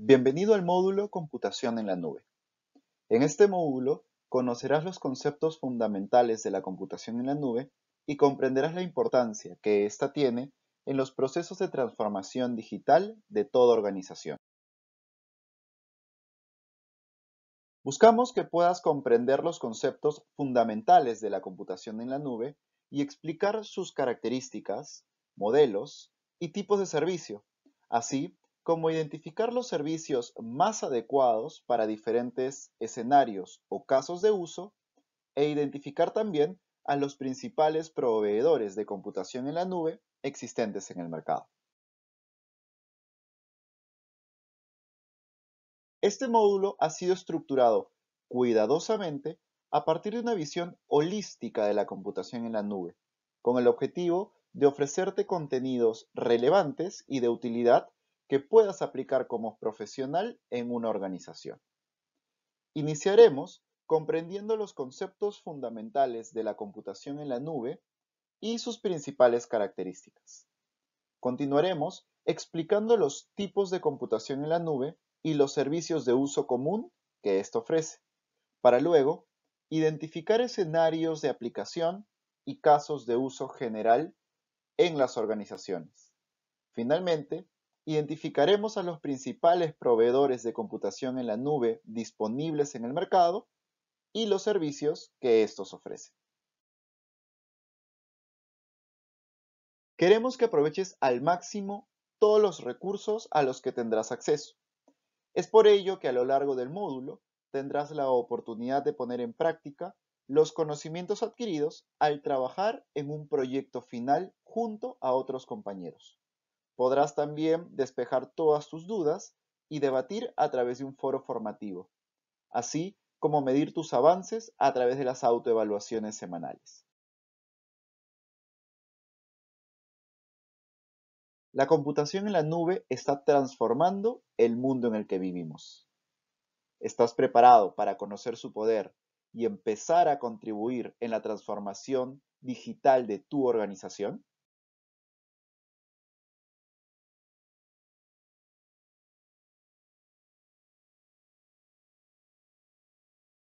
Bienvenido al módulo Computación en la Nube. En este módulo conocerás los conceptos fundamentales de la computación en la nube y comprenderás la importancia que ésta tiene en los procesos de transformación digital de toda organización. Buscamos que puedas comprender los conceptos fundamentales de la computación en la nube y explicar sus características, modelos y tipos de servicio, así como identificar los servicios más adecuados para diferentes escenarios o casos de uso e identificar también a los principales proveedores de computación en la nube existentes en el mercado. Este módulo ha sido estructurado cuidadosamente a partir de una visión holística de la computación en la nube, con el objetivo de ofrecerte contenidos relevantes y de utilidad que puedas aplicar como profesional en una organización. Iniciaremos comprendiendo los conceptos fundamentales de la computación en la nube y sus principales características. Continuaremos explicando los tipos de computación en la nube y los servicios de uso común que esto ofrece, para luego identificar escenarios de aplicación y casos de uso general en las organizaciones. Finalmente, identificaremos a los principales proveedores de computación en la nube disponibles en el mercado y los servicios que estos ofrecen. Queremos que aproveches al máximo todos los recursos a los que tendrás acceso. Es por ello que a lo largo del módulo tendrás la oportunidad de poner en práctica los conocimientos adquiridos al trabajar en un proyecto final junto a otros compañeros. Podrás también despejar todas tus dudas y debatir a través de un foro formativo, así como medir tus avances a través de las autoevaluaciones semanales. La computación en la nube está transformando el mundo en el que vivimos. ¿Estás preparado para conocer su poder y empezar a contribuir en la transformación digital de tu organización?